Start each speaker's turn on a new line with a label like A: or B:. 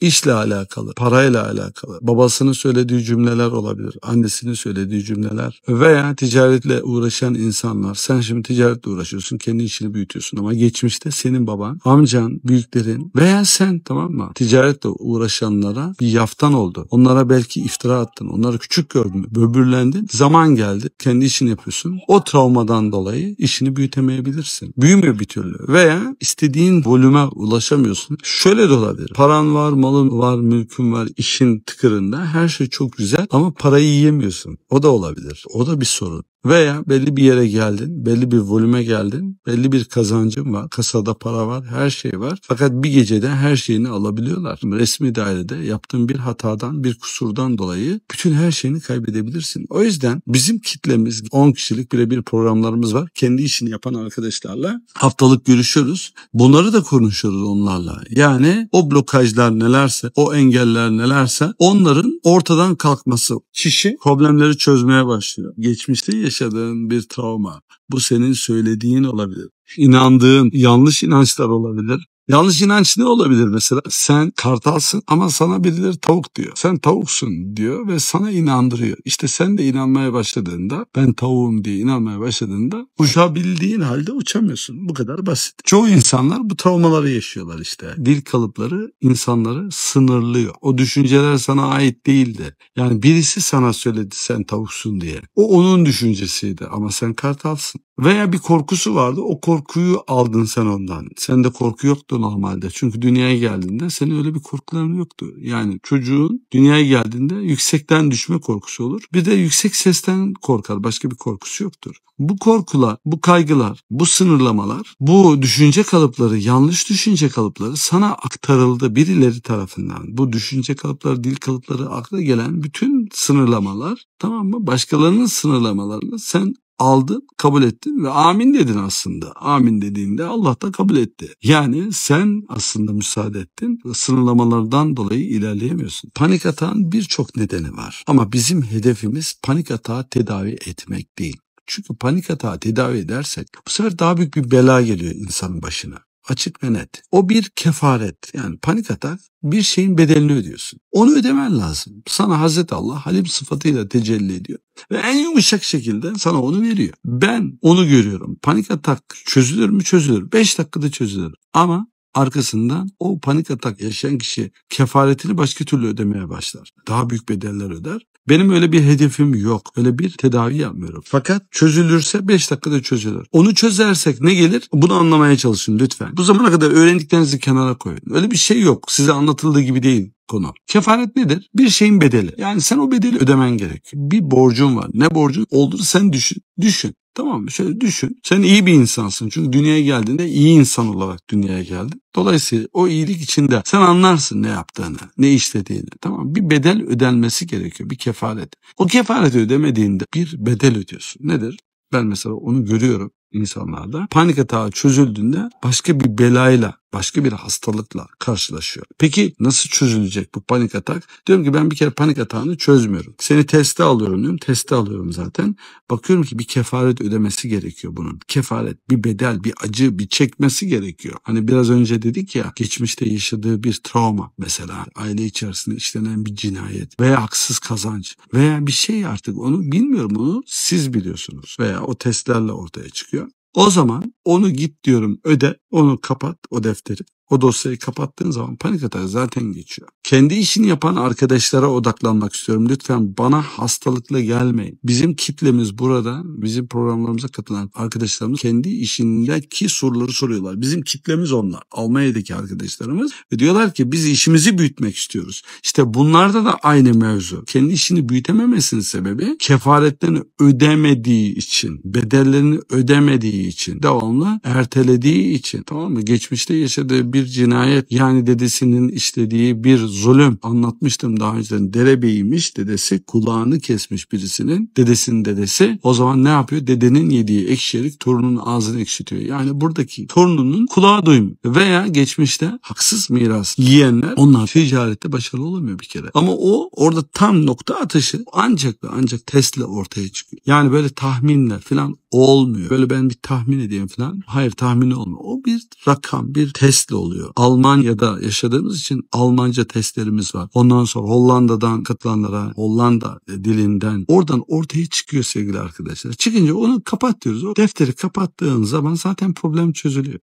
A: işle alakalı, parayla alakalı, babasının söylediği cümleler olabilir, annesinin söylediği cümleler veya ticaretle uğraşan insanlar. Sen şimdi ticaretle uğraşıyorsun, kendi işini büyütüyorsun ama geçmişte senin baban, amcan, büyüklerin veya sen tamam mı? Ticaretle uğraşanlara bir yaftan oldu. Onlara belki iftira attın, onları küçük gördün, böbürlendin. Zaman geldi, kendi işini yapıyorsun. O travmadan dolayı işini büyütemeyebilirsin. Büyümüyor bir türlü veya istediğin volüme ulaşamıyorsun. Şöyle de olabilir. Paran var mı? malın var, mülkün var, işin tıkırında her şey çok güzel ama parayı yiyemiyorsun. O da olabilir. O da bir sorun. Veya belli bir yere geldin, belli bir volüme geldin, belli bir kazancın var, kasada para var, her şey var. Fakat bir gecede her şeyini alabiliyorlar. Resmi dairede yaptığın bir hatadan, bir kusurdan dolayı bütün her şeyini kaybedebilirsin. O yüzden bizim kitlemiz 10 kişilik birebir programlarımız var. Kendi işini yapan arkadaşlarla haftalık görüşüyoruz. Bunları da konuşuyoruz onlarla. Yani o blokajlar nelerse, o engeller nelerse onların ortadan kalkması. Kişi problemleri çözmeye başlıyor. Geçmişte yaşadığı yaşadığın bir travma. Bu senin söylediğin olabilir. İnandığın yanlış inançlar olabilir. Yanlış inanç ne olabilir mesela? Sen kartalsın ama sana birileri tavuk diyor. Sen tavuksun diyor ve sana inandırıyor. İşte sen de inanmaya başladığında ben tavuğum diye inanmaya başladığında uçabildiğin halde uçamıyorsun. Bu kadar basit. Çoğu insanlar bu travmaları yaşıyorlar işte. Dil kalıpları insanları sınırlıyor. O düşünceler sana ait değildi. Yani birisi sana söyledi sen tavuksun diye. O onun düşüncesiydi ama sen kartalsın. Veya bir korkusu vardı. O korkuyu aldın sen ondan. Sende korku yoktu yoktu normalde. Çünkü dünyaya geldiğinde senin öyle bir korkuların yoktu. Yani çocuğun dünyaya geldiğinde yüksekten düşme korkusu olur. Bir de yüksek sesten korkar. Başka bir korkusu yoktur. Bu korkular, bu kaygılar, bu sınırlamalar, bu düşünce kalıpları, yanlış düşünce kalıpları sana aktarıldı birileri tarafından. Bu düşünce kalıpları, dil kalıpları, akla gelen bütün sınırlamalar tamam mı? Başkalarının sınırlamalarını sen aldın, kabul ettin ve amin dedin aslında. Amin dediğinde Allah da kabul etti. Yani sen aslında müsaade ettin ve sınırlamalardan dolayı ilerleyemiyorsun. Panik atağın birçok nedeni var. Ama bizim hedefimiz panik atağı tedavi etmek değil. Çünkü panik atağı tedavi edersek bu sefer daha büyük bir bela geliyor insanın başına açık ve net. O bir kefaret yani panik atak bir şeyin bedelini ödüyorsun. Onu ödemen lazım. Sana Hazreti Allah Halim sıfatıyla tecelli ediyor. Ve en yumuşak şekilde sana onu veriyor. Ben onu görüyorum. Panik atak çözülür mü? Çözülür. Beş dakikada çözülür. Ama arkasından o panik atak yaşayan kişi kefaretini başka türlü ödemeye başlar. Daha büyük bedeller öder. Benim öyle bir hedefim yok. Öyle bir tedavi yapmıyorum. Fakat çözülürse 5 dakikada çözülür. Onu çözersek ne gelir? Bunu anlamaya çalışın lütfen. Bu zamana kadar öğrendiklerinizi kenara koyun. Öyle bir şey yok. Size anlatıldığı gibi değil konu. Kefaret nedir? Bir şeyin bedeli. Yani sen o bedeli ödemen gerekiyor. Bir borcun var. Ne borcun olduğunu sen düşün. Düşün. Tamam mı? Şöyle düşün. Sen iyi bir insansın. Çünkü dünyaya geldiğinde iyi insan olarak dünyaya geldin. Dolayısıyla o iyilik içinde sen anlarsın ne yaptığını, ne işlediğini. Tamam mı? Bir bedel ödenmesi gerekiyor. Bir kefaret. O kefareti ödemediğinde bir bedel ödüyorsun. Nedir? Ben mesela onu görüyorum insanlarda. Panik atağı çözüldüğünde başka bir belayla başka bir hastalıkla karşılaşıyor. Peki nasıl çözülecek bu panik atak? Diyorum ki ben bir kere panik atağını çözmüyorum. Seni teste alıyorum diyorum. Teste alıyorum zaten. Bakıyorum ki bir kefaret ödemesi gerekiyor bunun. Kefaret, bir bedel, bir acı, bir çekmesi gerekiyor. Hani biraz önce dedik ya geçmişte yaşadığı bir travma mesela aile içerisinde işlenen bir cinayet veya haksız kazanç veya bir şey artık onu bilmiyorum onu siz biliyorsunuz veya o testlerle ortaya çıkıyor. O zaman onu git diyorum öde, onu kapat o defteri. O dosyayı kapattığın zaman panik atar zaten geçiyor. Kendi işini yapan arkadaşlara odaklanmak istiyorum. Lütfen bana hastalıkla gelmeyin. Bizim kitlemiz burada, bizim programlarımıza katılan arkadaşlarımız kendi işindeki soruları soruyorlar. Bizim kitlemiz onlar. Almanya'daki arkadaşlarımız ve diyorlar ki biz işimizi büyütmek istiyoruz. İşte bunlarda da aynı mevzu. Kendi işini büyütememesinin sebebi kefaretlerini ödemediği için, bedellerini ödemediği için, devamlı ertelediği için tamam mı? Geçmişte yaşadığı bir cinayet yani dedesinin işlediği bir zulüm anlatmıştım daha önce. Derebeymiş dedesi kulağını kesmiş birisinin dedesinin dedesi. O zaman ne yapıyor? Dedenin yediği ekşilik torunun ağzını ekşitiyor. Yani buradaki torununun kulağı duymuyor. Veya geçmişte haksız miras yiyenler onlar ticarette başarılı olamıyor bir kere. Ama o orada tam nokta atışı ancak ve ancak testle ortaya çıkıyor. Yani böyle tahminle falan olmuyor. Böyle ben bir tahmin edeyim falan. Hayır tahmini olmuyor. O bir rakam, bir testle oluyor oluyor. Almanya'da yaşadığımız için Almanca testlerimiz var. Ondan sonra Hollanda'dan katılanlara Hollanda e, dilinden oradan ortaya çıkıyor sevgili arkadaşlar. Çıkınca onu kapat diyoruz. O defteri kapattığın zaman zaten problem çözülüyor.